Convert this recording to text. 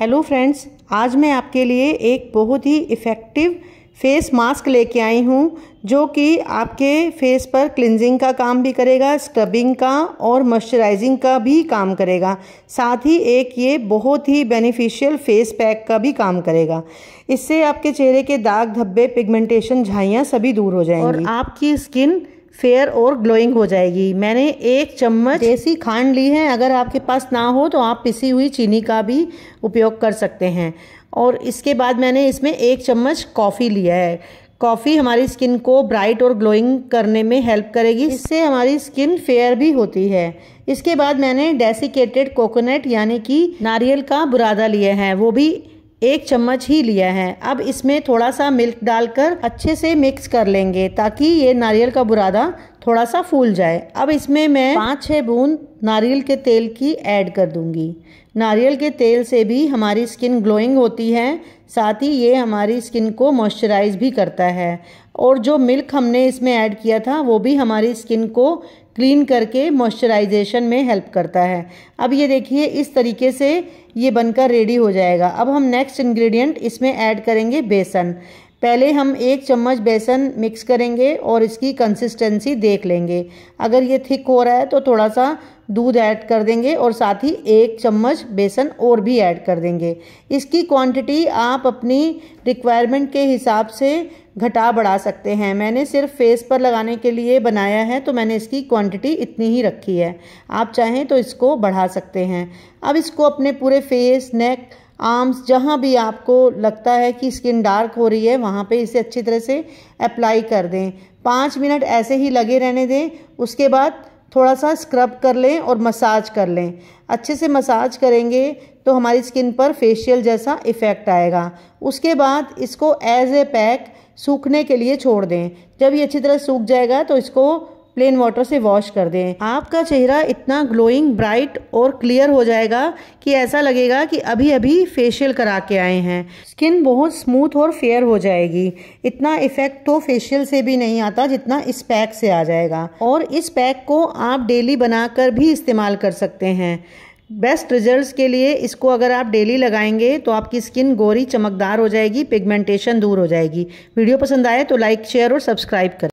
hello friends आज मैं आपके लिए एक बहुत ही इफ़ेक्टिव फेस मास्क लेके आई हूँ जो कि आपके फेस पर क्लिनजिंग का काम भी करेगा स्क्रबिंग का और मॉइस्चराइजिंग का भी काम करेगा साथ ही एक ये बहुत ही बेनिफिशियल फेस पैक का भी काम करेगा इससे आपके चेहरे के दाग धब्बे पिगमेंटेशन झाइयाँ सभी दूर हो जाएंगी और आपकी स्किन फेयर और ग्लोइंग हो जाएगी मैंने एक चम्मच देसी खांड ली है अगर आपके पास ना हो तो आप पिसी हुई चीनी का भी उपयोग कर सकते हैं और इसके बाद मैंने इसमें एक चम्मच कॉफ़ी लिया है कॉफ़ी हमारी स्किन को ब्राइट और ग्लोइंग करने में हेल्प करेगी इससे हमारी स्किन फेयर भी होती है इसके बाद मैंने डेसिकेटेड कोकोनट यानी कि नारियल का बुरादा लिया है वो भी एक चम्मच ही लिया है अब इसमें थोड़ा सा मिल्क डालकर अच्छे से मिक्स कर लेंगे ताकि ये नारियल का बुरादा थोड़ा सा फूल जाए अब इसमें मैं पाँच छः बूंद नारियल के तेल की ऐड कर दूंगी नारियल के तेल से भी हमारी स्किन ग्लोइंग होती है साथ ही ये हमारी स्किन को मॉइस्चराइज भी करता है और जो मिल्क हमने इसमें ऐड किया था वो भी हमारी स्किन को क्लीन करके मॉइस्चराइजेशन में हेल्प करता है अब ये देखिए इस तरीके से ये बनकर रेडी हो जाएगा अब हम नेक्स्ट इंग्रेडिएंट इसमें ऐड करेंगे बेसन पहले हम एक चम्मच बेसन मिक्स करेंगे और इसकी कंसिस्टेंसी देख लेंगे अगर ये थिक हो रहा है तो थोड़ा सा दूध ऐड कर देंगे और साथ ही एक चम्मच बेसन और भी ऐड कर देंगे इसकी क्वांटिटी आप अपनी रिक्वायरमेंट के हिसाब से घटा बढ़ा सकते हैं मैंने सिर्फ फेस पर लगाने के लिए बनाया है तो मैंने इसकी क्वांटिटी इतनी ही रखी है आप चाहें तो इसको बढ़ा सकते हैं अब इसको अपने पूरे फेस नेक आर्म्स जहाँ भी आपको लगता है कि स्किन डार्क हो रही है वहाँ पे इसे अच्छी तरह से अप्लाई कर दें पाँच मिनट ऐसे ही लगे रहने दें उसके बाद थोड़ा सा स्क्रब कर लें और मसाज कर लें अच्छे से मसाज करेंगे तो हमारी स्किन पर फेशियल जैसा इफ़ेक्ट आएगा उसके बाद इसको एज ए पैक सूखने के लिए छोड़ दें जब ये अच्छी तरह सूख जाएगा तो इसको प्लेन वाटर से वॉश कर दें आपका चेहरा इतना ग्लोइंग ब्राइट और क्लियर हो जाएगा कि ऐसा लगेगा कि अभी अभी फेशियल करा के आए हैं स्किन बहुत स्मूथ और फेयर हो जाएगी इतना इफेक्ट तो फेशियल से भी नहीं आता जितना इस पैक से आ जाएगा और इस पैक को आप डेली बनाकर भी इस्तेमाल कर सकते हैं बेस्ट रिजल्ट्स के लिए इसको अगर आप डेली लगाएंगे तो आपकी स्किन गोरी चमकदार हो जाएगी पिगमेंटेशन दूर हो जाएगी वीडियो पसंद आए तो लाइक शेयर और सब्सक्राइब करें